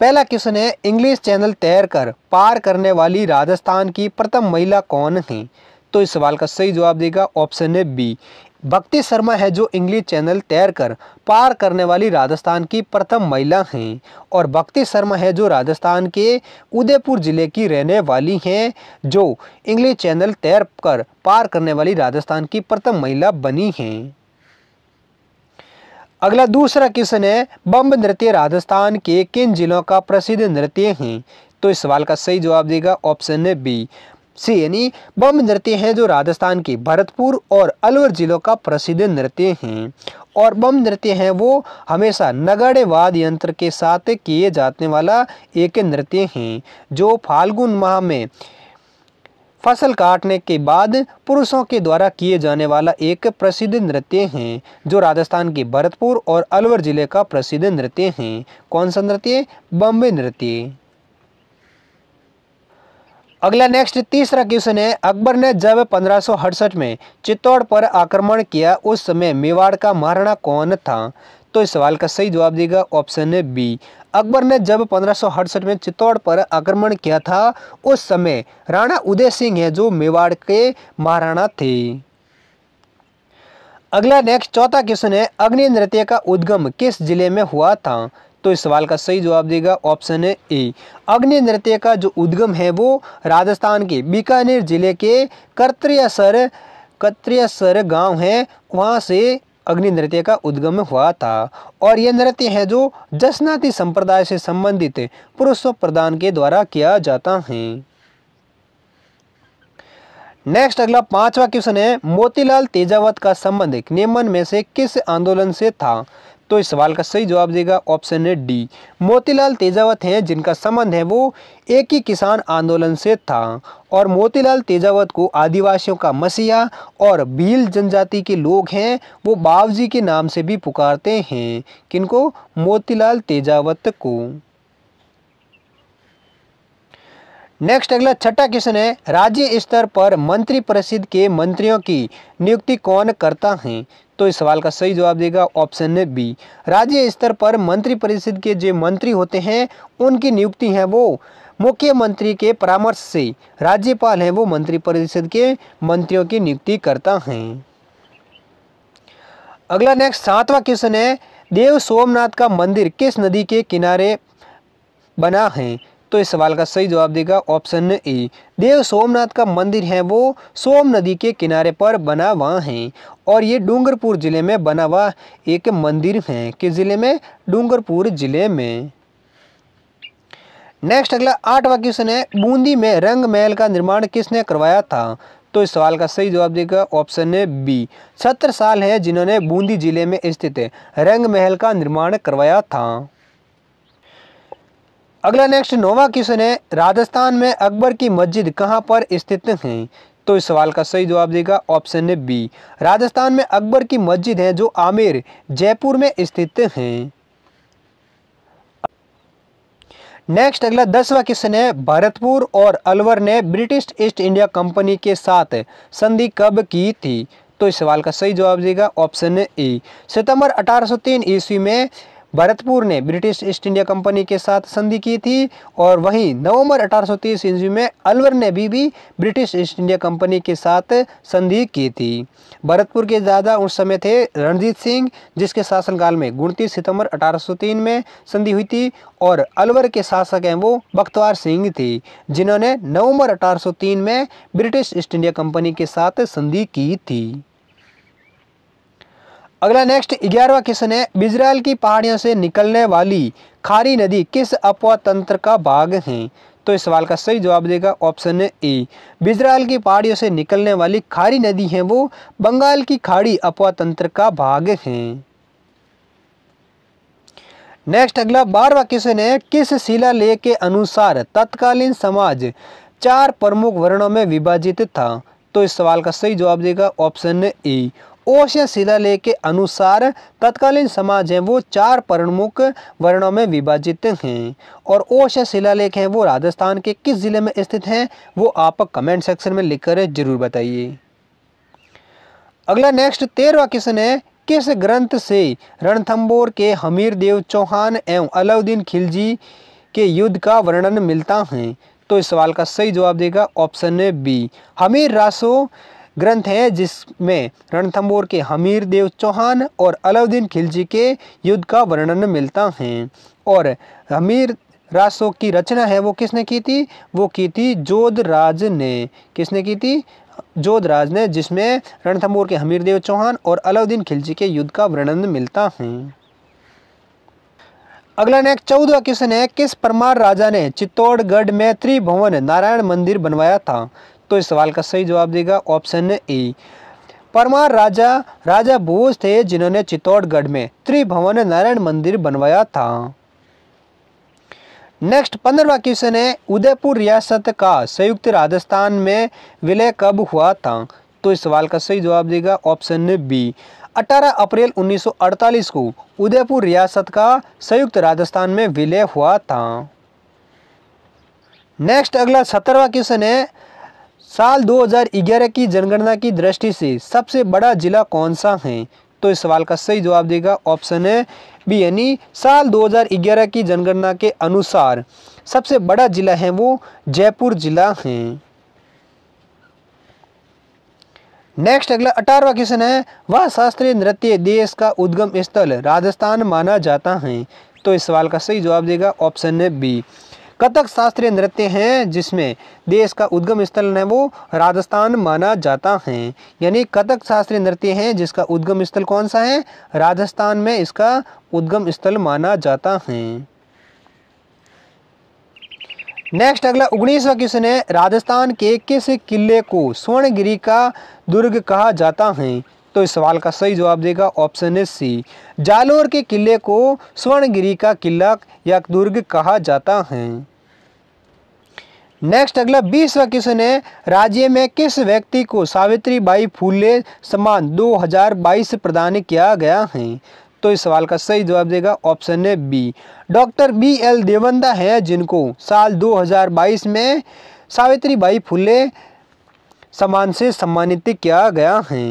पहला क्वेश्चन है English channel तैरकर पार करने वाली राजस्थान की प्रथम महिला कौन थी तो इस सवाल का सही जवाब देगा ऑप्शन है बी भक्ति शर्मा है जो इंग्लिश चैनल तैरकर पार करने वाली राजस्थान की प्रथम महिला हैं और भक्ति शर्मा है जो राजस्थान के उदयपुर ज़िले की रहने वाली हैं जो इंग्लिश चैनल तैर कर पार करने वाली राजस्थान की प्रथम महिला बनी हैं अगला दूसरा क्वेश्चन है बम्ब नृत्य राजस्थान के किन जिलों का प्रसिद्ध नृत्य है तो इस सवाल का सही जवाब देगा ऑप्शन है बी सी यानी बम नृत्य हैं जो राजस्थान के भरतपुर और अलवर जिलों का प्रसिद्ध नृत्य हैं और बम नृत्य हैं वो हमेशा नगड़े वाद यंत्र के साथ किए जाने वाला एक नृत्य हैं जो फाल्गुन माह में फसल काटने के बाद पुरुषों के द्वारा किए जाने वाला एक प्रसिद्ध नृत्य है जो राजस्थान के भरतपुर और अलवर जिले का प्रसिद्ध नृत्य है कौन सा नृत्य बम्बे नृत्य अगला नेक्स्ट तीसरा क्वेश्चन है अकबर ने जब पंद्रह में चित्तौड़ पर आक्रमण किया उस समय मेवाड़ का महाराणा कौन था तो इस सवाल का सही जवाब देगा ऑप्शन बी अकबर ने जब पंद्रह में चित्तौड़ पर आक्रमण किया था उस समय राणा उदय सिंह है जो मेवाड़ के महाराणा थे अगला नेक्स्ट चौथा क्वेश्चन है अग्नि नृत्य का उद्गम किस जिले में हुआ था तो इस सवाल का सही जवाब देगा ऑप्शन है ए अग्नि नृत्य का जो उद्गम है वो राजस्थान के बीकानेर जिले के कर्तरियासर कत्रियासर गांव है वहां से अग्नि नृत्य का उद्गम हुआ था और यह नृत्य है जो जसनाती संप्रदाय से संबंधित पुरुषों प्रदान के द्वारा किया जाता है नेक्स्ट अगला पांचवा क्वेश्चन है मोतीलाल तेजावत का संबंध नियमन में से किस आंदोलन से था तो इस सवाल का सही जवाब देगा ऑप्शन है डी मोतीलाल तेजावत हैं जिनका संबंध है वो एक ही किसान आंदोलन से था और मोतीलाल तेजावत को आदिवासियों का मसीहा और भील जनजाति के लोग हैं वो बावजी के नाम से भी पुकारते हैं किनको मोतीलाल तेजावत को नेक्स्ट अगला छठा क्वेश्चन है राज्य स्तर पर मंत्री परिषद के मंत्रियों की नियुक्ति कौन करता है तो इस सवाल का सही जवाब देगा ऑप्शन बी राज्य स्तर पर मंत्री परिषद के जो मंत्री होते हैं उनकी नियुक्ति है वो मुख्यमंत्री के परामर्श से राज्यपाल हैं वो मंत्रिपरिषद के मंत्रियों की नियुक्ति करता है अगला नेक्स्ट सातवां क्वेश्चन है देव सोमनाथ का मंदिर किस नदी के किनारे बना है तो इस सवाल का सही जवाब देगा ऑप्शन ए देव सोमनाथ का मंदिर है वो सोम नदी के किनारे पर बना हुआ है और ये डूंगरपुर ज़िले में बना हुआ एक मंदिर है किस ज़िले में डूंगरपुर ज़िले में नेक्स्ट अगला आठवां क्वेश्चन है बूंदी में रंग महल का निर्माण किसने करवाया था तो इस सवाल का सही जवाब देगा ऑप्शन बी सत्तर साल है जिन्होंने बूंदी जिले में स्थित रंग महल का निर्माण करवाया था अगला नेक्स्ट नोवा क्वेश्चन है राजस्थान में अकबर की मस्जिद कहाँ पर स्थित है तो इस सवाल का सही जवाब देगा ऑप्शन है बी राजस्थान में अकबर की मस्जिद है जो आमेर जयपुर में स्थित है नेक्स्ट अगला दसवा क्वेश्चन है भरतपुर और अलवर ने ब्रिटिश ईस्ट इंडिया कंपनी के साथ संधि कब की थी तो इस सवाल का सही जवाब देगा ऑप्शन ए सितंबर 1803 ईस्वी में भरतपुर ने ब्रिटिश ईस्ट इंडिया कंपनी के साथ संधि की थी और वहीं नवंबर 1830 ईस्वी में अलवर ने भी भी ब्रिटिश ईस्ट इंडिया कंपनी के साथ संधि की थी भरतपुर के ज़्यादा उस समय थे रणजीत सिंह जिसके शासनकाल में उनतीस सितंबर 1803 में संधि हुई थी और अलवर के शासक हैं वो बख्तवार सिंह थी जिन्होंने नवंबर 1803 में ब्रिटिश ईस्ट इंडिया कंपनी के साथ संधि की थी अगला नेक्स्ट ग्यारहवा क्वेश्चन है बिजराल की पहाड़ियों से निकलने वाली खारी नदी किस अपवा तंत्र का भाग है तो इस सवाल का सही जवाब देगा ऑप्शन ए बिजराल की पहाड़ियों से निकलने वाली खारी नदी है वो बंगाल की खाड़ी अपवा तंत्र का भाग है नेक्स्ट अगला बारवा क्वेश्चन है किस शिला लेख के अनुसार तत्कालीन समाज चार प्रमुख वर्णों में विभाजित था तो इस सवाल का सही जवाब देगा ऑप्शन ए ओश्य शिलालेख के अनुसार तत्कालीन समाज है वो चार प्रमुख वर्णों में विभाजित हैं और ओश्य शिलालेख है वो राजस्थान के किस ज़िले में स्थित हैं वो आप कमेंट सेक्शन में लिखकर ज़रूर बताइए अगला नेक्स्ट तेरहवा क्वेश्चन है किस ग्रंथ से रणथंबोर के हमीर देव चौहान एवं अलाउद्दीन खिलजी के युद्ध का वर्णन मिलता है तो इस सवाल का सही जवाब देगा ऑप्शन बी हमीर रासो ग्रंथ हैं जिसमें रणथंबोर के हमीर देव चौहान और अलाउद्दीन खिलजी के युद्ध का वर्णन मिलता है और हमीर राजशोक की रचना है वो किसने की थी वो की थी जोधराज ने किसने की थी जोधराज ने जिसमें रणथंबोर के देव चौहान और अलाउद्दीन खिलजी के युद्ध का वर्णन मिलता है अगला नेक्स्ट चौदह क्वेश्चन है किस परमार राजा ने चित्तौड़गढ़ में त्रिभुवन नारायण मंदिर बनवाया था तो इस सवाल का सही जवाब देगा ऑप्शन ए परमार राजा राजा भोज थे जिन्होंने चित्तौड़गढ़ में त्रिभुवन नारायण मंदिर बनवाया था नेक्स्ट पंद्रहवा क्वेश्चन है उदयपुर रियासत का संयुक्त राजस्थान में विलय कब हुआ था तो इस सवाल का सही जवाब देगा ऑप्शन बी 18 अप्रैल 1948 को उदयपुर रियासत का संयुक्त राजस्थान में विलय हुआ था नेक्स्ट अगला सत्रहवा क्वेश्चन है साल 2011 की जनगणना की दृष्टि से सबसे बड़ा जिला कौन सा है तो इस सवाल का सही जवाब देगा ऑप्शन है बी यानी साल 2011 की जनगणना के अनुसार सबसे बड़ा जिला है वो जयपुर जिला है नेक्स्ट अगला अठारवा क्वेश्चन है वह शास्त्रीय नृत्य देश का उद्गम स्थल राजस्थान माना जाता है तो इस सवाल का सही जवाब देगा ऑप्शन है बी कथक शास्त्रीय नृत्य हैं जिसमें देश का उद्गम स्थल है वो राजस्थान माना जाता है यानी कथक शास्त्रीय नृत्य हैं जिसका उद्गम स्थल कौन सा है राजस्थान में इसका उद्गम स्थल माना जाता है नेक्स्ट अगला उन्नीसवा क्वेश्चन है राजस्थान के किस किले को स्वर्णगिरी का दुर्ग कहा जाता है तो इस सवाल का सही जवाब देगा ऑप्शन है सी जालोर के किले को स्वर्णगिरी का किला या दुर्ग कहा जाता है नेक्स्ट अगला बीसवा क्वेश्चन है राज्य में किस व्यक्ति को सावित्री बाई फूले सम्मान 2022 प्रदान किया गया है तो इस सवाल का सही जवाब देगा ऑप्शन है B doctor B L Devanda है जिनको साल 2022 में सावित्री बाई फूले सम्मान से सम्मानित किया गया है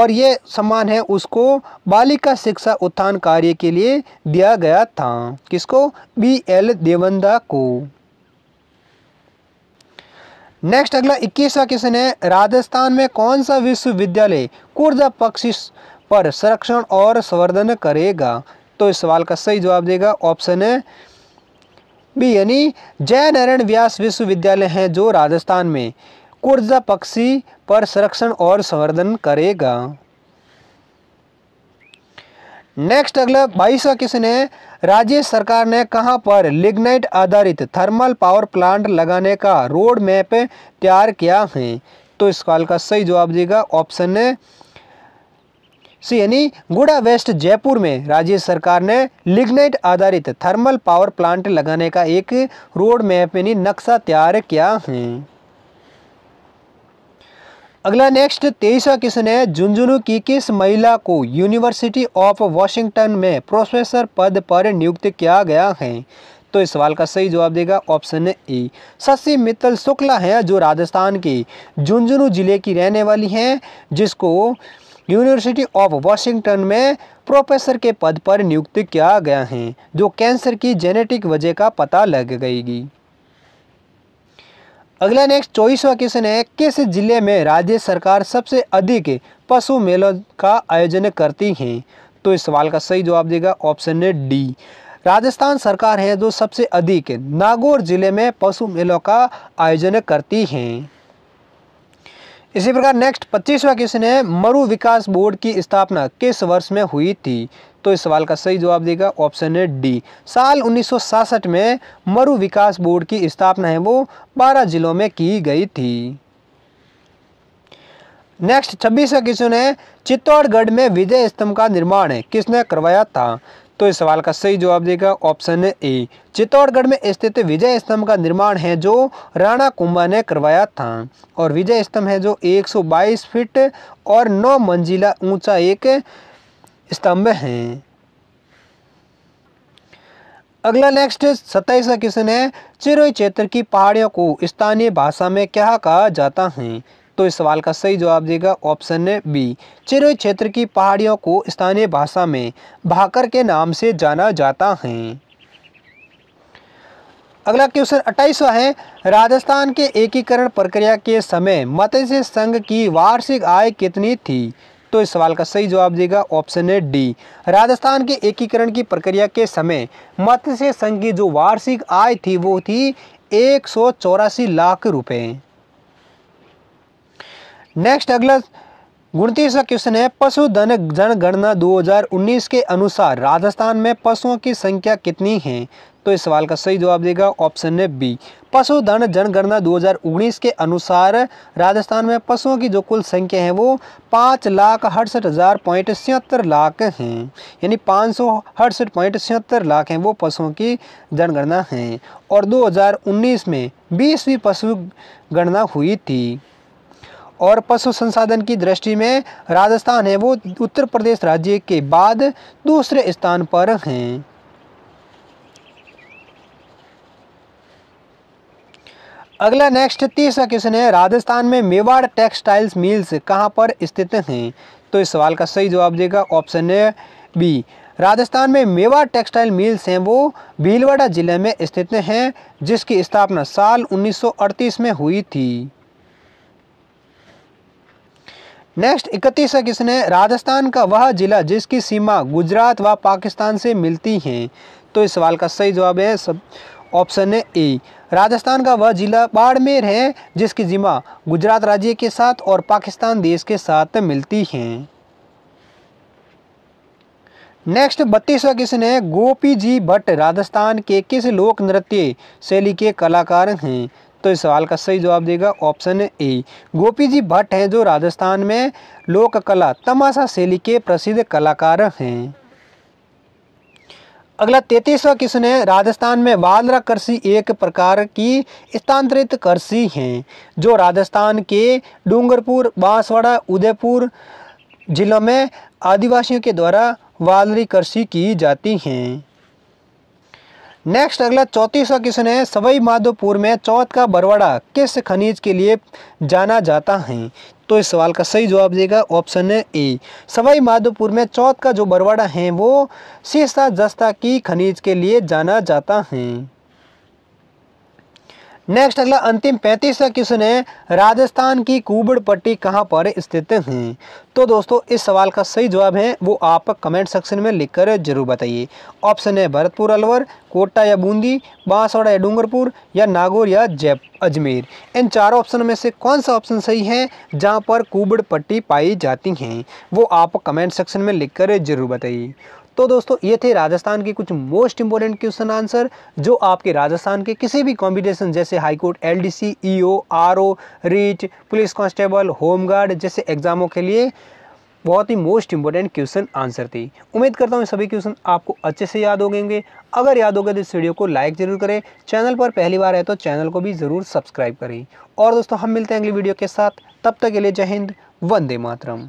और ये सम्मान है उसको बालिका शिक्षा उत्थान कार्य के लिए दिया गया था किसको बी एल देवंदा को नेक्स्ट अगला इक्कीसवा क्वेश्चन है राजस्थान में कौन सा विश्वविद्यालय कुर्दा पक्षी पर संरक्षण और संवर्धन करेगा तो इस सवाल का सही जवाब देगा ऑप्शन है बी यानी जय नारायण व्यास विश्वविद्यालय है जो राजस्थान में कुर्जा पक्षी पर संरक्षण और संवर्धन करेगा नेक्स्ट अगला बाईसवा क्वेश्चन है राज्य सरकार ने कहां पर लिग्नाइट आधारित थर्मल पावर प्लांट लगाने का रोड मैप तैयार किया है तो इस सवाल का सही जवाब देगा ऑप्शन सी यानी गुड़ा वेस्ट जयपुर में राज्य सरकार ने लिग्नाइट आधारित थर्मल पावर प्लांट लगाने का एक रोड मैप यानी नक्शा तैयार किया है अगला नेक्स्ट तेईसवा क्वेश्चन है झुंझुनू की किस महिला को यूनिवर्सिटी ऑफ वॉशिंगटन में प्रोफेसर पद पर नियुक्त किया गया है तो इस सवाल का सही जवाब देगा ऑप्शन ए शशि मित्तल शुक्ला हैं जो राजस्थान के झुंझुनू जिले की रहने वाली हैं जिसको यूनिवर्सिटी ऑफ वॉशिंगटन में प्रोफेसर के पद पर नियुक्त किया गया है जो कैंसर की जेनेटिक वजह का पता लग गएगी अगला नेक्स्ट चौबीसवा क्वेश्चन है किस जिले में राज्य सरकार सबसे अधिक पशु मेलों का आयोजन करती है तो इस सवाल का सही जवाब देगा ऑप्शन है डी राजस्थान सरकार है जो सबसे अधिक नागौर जिले में पशु मेलों का आयोजन करती है इसी प्रकार नेक्स्ट पच्चीसवा क्वेश्चन है मरु विकास बोर्ड की स्थापना किस वर्ष में हुई थी तो इस सवाल का सही जवाब देगा ऑप्शन है डी साल उन्नीस में मरु विकास बोर्ड की स्थापना है वो 12 जिलों में की गई थी नेक्स्ट छब्बीसवा क्वेश्चन है चित्तौड़गढ़ में विजय स्तंभ का निर्माण है किसने करवाया था तो इस सवाल का सही जवाब देगा ऑप्शन ए चित्तौड़गढ़ में स्थित विजय स्तंभ का निर्माण है जो राणा कुंभा ने करवाया था और विजय स्तंभ है जो 122 फीट और 9 मंजिला ऊंचा एक स्तंभ हैं अगला नेक्स्ट सत्ताईसवा क्वेश्चन है चिरोई क्षेत्र की पहाड़ियों को स्थानीय भाषा में क्या कहा जाता है तो इस सवाल का सही जवाब देगा ऑप्शन बी चिरोई क्षेत्र की पहाड़ियों को स्थानीय भाषा में भाकर के नाम से जाना जाता है अगला क्वेश्चन अट्ठाईसवा है राजस्थान के एकीकरण प्रक्रिया के समय मत्स्य संघ की वार्षिक आय कितनी थी तो इस सवाल का सही जवाब देगा ऑप्शन है डी राजस्थान के एकीकरण की प्रक्रिया के समय मत्स्य संघ की जो वार्षिक आय थी वो थी एक लाख रुपए नेक्स्ट अगला उनतीसवा क्वेश्चन है पशुधन जनगणना 2019 के अनुसार राजस्थान में पशुओं की संख्या कितनी है तो इस सवाल का सही जवाब देगा ऑप्शन है बी पशुधन जनगणना 2019 के अनुसार राजस्थान में पशुओं की जो कुल संख्या है वो पाँच लाख अड़सठ हज़ार पॉइंट छिहत्तर लाख हैं यानी पाँच सौ अड़सठ पॉइंट छिहत्तर लाख हैं वो पशुओं की जनगणना हैं और 2019 में बीसवीं पशु गणना हुई थी और पशु संसाधन की दृष्टि में राजस्थान है वो उत्तर प्रदेश राज्य के बाद दूसरे स्थान पर हैं अगला नेक्स्ट तीसरा क्वेश्चन है राजस्थान में मेवाड़ टेक्सटाइल्स मिल्स कहाँ पर स्थित हैं तो इस सवाल का सही जवाब देगा ऑप्शन है बी राजस्थान में मेवाड़ टेक्सटाइल मिल्स हैं वो भीलवाड़ा जिले में स्थित हैं जिसकी स्थापना साल 1938 में हुई थी नेक्स्ट इकतीसवा क्वेश्चन है राजस्थान का वह जिला जिसकी सीमा गुजरात व पाकिस्तान से मिलती है तो इस सवाल का सही जवाब है सब ऑप्शन है ए राजस्थान का वह जिला बाड़मेर है जिसकी जिमा गुजरात राज्य के साथ और पाकिस्तान देश के साथ मिलती है नेक्स्ट बत्तीसवा क्वेश्चन है गोपी जी भट्ट राजस्थान के किस लोक नृत्य शैली के कलाकार हैं तो इस सवाल का सही जवाब देगा ऑप्शन ए गोपी जी भट्ट हैं जो राजस्थान में लोक कला तमाशा शैली के प्रसिद्ध कलाकार हैं अगला तैतीसवा क्वेश्चन है राजस्थान में वालरा कृषि एक प्रकार की स्थानांतरित कृषि हैं जो राजस्थान के डूंगरपुर बांसवाड़ा उदयपुर जिलों में आदिवासियों के द्वारा वालरी कृषि की जाती हैं नेक्स्ट अगला चौंतीसवा क्वेश्चन है सवाई माधोपुर में चौथ का बरवाड़ा किस खनिज के लिए जाना जाता है तो इस सवाल का सही जवाब देगा ऑप्शन ए सवाई माधोपुर में चौथ का जो बरवाड़ा है वो सीसा जस्ता की खनिज के लिए जाना जाता है नेक्स्ट अगला अंतिम पैंतीसवा क्वेश्चन है राजस्थान की कुबड़ पट्टी कहाँ पर स्थित है तो दोस्तों इस सवाल का सही जवाब है वो आप कमेंट सेक्शन में लिखकर जरूर बताइए ऑप्शन है भरतपुर अलवर कोटा या बूंदी बांसवाड़ा या डूंगरपुर या नागौर या जय अजमेर इन चारों ऑप्शन में से कौन सा ऑप्शन सही है जहाँ पर कुबड़ पट्टी पाई जाती हैं वो आप कमेंट सेक्शन में लिख जरूर बताइए तो दोस्तों ये थे राजस्थान के कुछ मोस्ट इंपोर्टेंट क्वेश्चन आंसर जो आपके राजस्थान के किसी भी कॉम्पिटिशन जैसे high court L D C E O R O REET police constable home guard जैसे एग्जामों के लिए बहुत ही मोस्ट इंपोर्टेंट क्वेश्चन आंसर थी उम्मीद करता हूँ सभी क्वेश्चन आपको अच्छे से याद हो गएंगे अगर याद हो गए तो इस वीडियो को लाइक जरूर करें चैनल पर पहली बार है तो चैनल को भी ज़रूर सब्सक्राइब करें और दोस्तों हम मिलते हैं अगली वीडियो के साथ तब तक के लिए जय हिंद वंदे मातरम